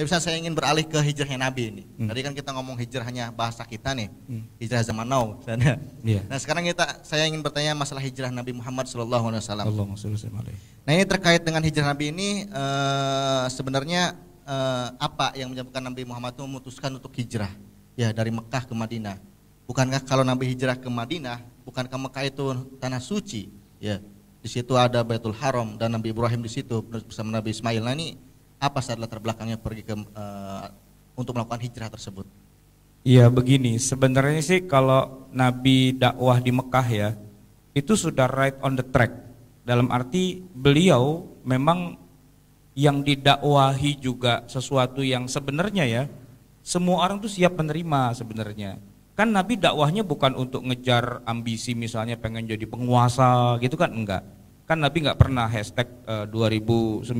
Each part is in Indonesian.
Tapi bisa saya ingin beralih ke hijrahnya Nabi ini. Hmm. Tadi kan kita ngomong hijrah hanya bahasa kita nih, hmm. hijrah zaman now. Yeah. Iya. Nah sekarang kita, saya ingin bertanya masalah hijrah Nabi Muhammad Shallallahu Alaihi Wasallam. Nah ini terkait dengan hijrah Nabi ini uh, sebenarnya uh, apa yang menyebabkan Nabi Muhammad itu memutuskan untuk hijrah? Ya dari Mekah ke Madinah. Bukankah kalau Nabi hijrah ke Madinah, bukankah Mekah itu tanah suci? Ya di situ ada Baitul Haram dan Nabi Ibrahim di situ bersama Nabi Ismail. Nah ini apa saat latar belakangnya pergi ke uh, untuk melakukan hijrah tersebut? Iya begini, sebenarnya sih kalau Nabi dakwah di Mekah ya, itu sudah right on the track. Dalam arti beliau memang yang didakwahi juga sesuatu yang sebenarnya ya, semua orang tuh siap menerima sebenarnya. Kan Nabi dakwahnya bukan untuk ngejar ambisi misalnya pengen jadi penguasa gitu kan, enggak. Kan Nabi nggak pernah hashtag uh, eh, 2019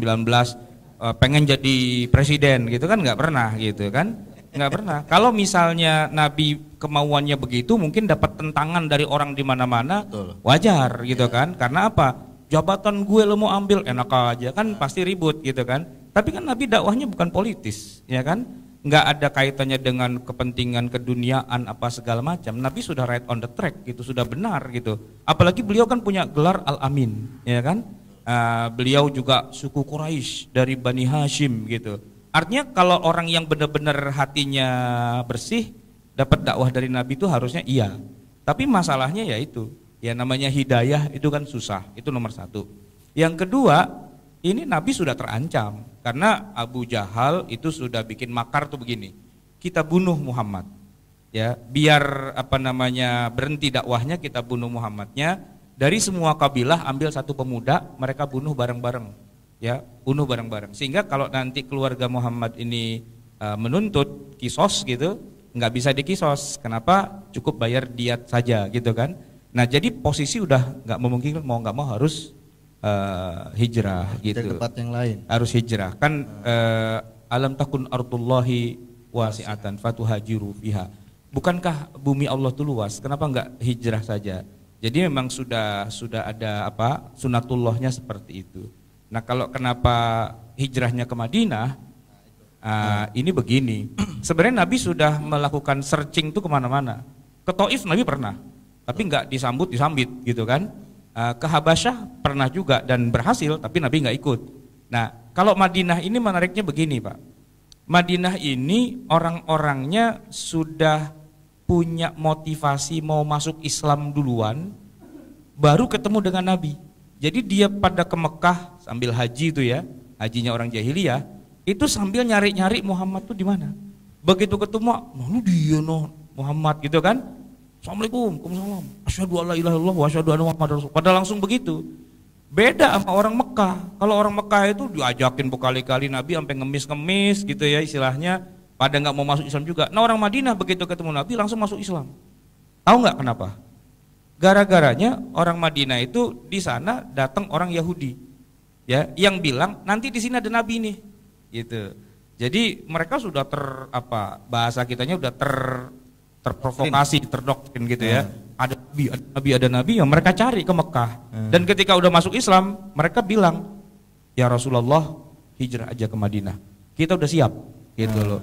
uh, pengen jadi presiden gitu kan nggak pernah gitu kan nggak pernah kalau misalnya Nabi kemauannya begitu mungkin dapat tentangan dari orang di mana-mana wajar gitu ya. kan karena apa jabatan gue lo mau ambil enak aja kan iya. pasti ribut gitu kan tapi kan Nabi dakwahnya bukan politis ya kan nggak ada kaitannya dengan kepentingan keduniaan apa segala macam Nabi sudah right on the track gitu sudah benar gitu apalagi beliau kan punya gelar al amin ya kan Eh, beliau juga suku Quraisy dari Bani Hashim gitu. Artinya kalau orang yang benar-benar hatinya bersih dapat dakwah dari Nabi itu harusnya iya. Tapi masalahnya ya itu, ya namanya hidayah itu kan susah, itu nomor satu. Yang kedua, ini Nabi sudah terancam karena Abu Jahal itu sudah bikin makar tuh begini, kita bunuh Muhammad, ya biar apa namanya berhenti dakwahnya kita bunuh Muhammadnya dari semua kabilah ambil satu pemuda, mereka bunuh bareng-bareng, ya, bunuh bareng-bareng. Sehingga kalau nanti keluarga Muhammad ini uh, menuntut kisos gitu, nggak bisa dikisos. Kenapa? Cukup bayar diat saja gitu kan. Nah jadi posisi udah nggak memungkinkan mau nggak mau harus uh, hijrah gitu. tempat yang lain. Harus hijrah kan. Uh, alam takun ardullahi wasiatan fatuhajiru fiha. Bukankah bumi Allah itu luas? Kenapa nggak hijrah saja? Jadi memang sudah sudah ada apa sunatullahnya seperti itu. Nah kalau kenapa hijrahnya ke Madinah, uh, ini begini. Sebenarnya Nabi sudah melakukan searching tuh kemana-mana. Ke Taif Nabi pernah, tapi nggak disambut disambit gitu kan. Uh, ke Habasyah pernah juga dan berhasil, tapi Nabi nggak ikut. Nah kalau Madinah ini menariknya begini pak. Madinah ini orang-orangnya sudah punya motivasi mau masuk Islam duluan baru ketemu dengan Nabi. Jadi dia pada ke Mekah sambil haji itu ya, hajinya orang jahiliyah, itu sambil nyari-nyari Muhammad tuh di mana. Begitu ketemu, mana dia no Muhammad gitu kan? Assalamualaikum, Waalaikumsalam. Asyhadu alla ilaha illallah wa asyhadu anna Muhammadar rasul. Pada langsung begitu. Beda sama orang Mekah. Kalau orang Mekah itu diajakin berkali-kali Nabi sampai ngemis-ngemis gitu ya istilahnya pada nggak mau masuk Islam juga. Nah orang Madinah begitu ketemu Nabi langsung masuk Islam. Tahu nggak kenapa? Gara-garanya orang Madinah itu di sana datang orang Yahudi, ya, yang bilang nanti di sini ada Nabi nih, gitu. Jadi mereka sudah ter apa bahasa kitanya sudah ter terprovokasi, terdoktrin gitu ya. Hmm. Ada nabi, ada nabi, ada nabi yang mereka cari ke Mekah. Hmm. Dan ketika udah masuk Islam, mereka bilang, "Ya Rasulullah, hijrah aja ke Madinah. Kita udah siap." Gitu hmm. loh.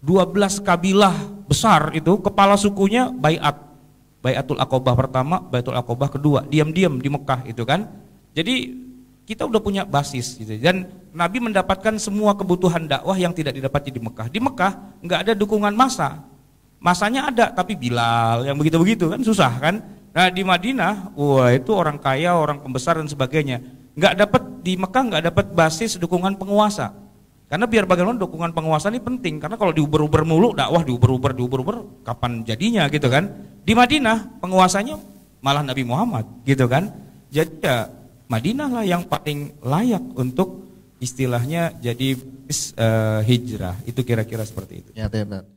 12 kabilah besar itu kepala sukunya bayat. Bayatul Akobah pertama, Bayatul Akobah kedua, diam-diam di Mekah itu kan. Jadi kita udah punya basis gitu. Dan Nabi mendapatkan semua kebutuhan dakwah yang tidak didapati di Mekah. Di Mekah nggak ada dukungan masa Masanya ada tapi Bilal yang begitu-begitu kan susah kan. Nah di Madinah, wah itu orang kaya, orang pembesar dan sebagainya. Nggak dapat di Mekah nggak dapat basis dukungan penguasa. Karena biar bagaimana dukungan penguasa ini penting. Karena kalau diuber-uber mulu, dakwah diuber-uber, diuber-uber, kapan jadinya gitu kan. Di Madinah penguasanya malah Nabi Muhammad gitu kan. Jadi ya Madinah lah yang paling layak untuk istilahnya jadi uh, hijrah. Itu kira-kira seperti itu. Ya,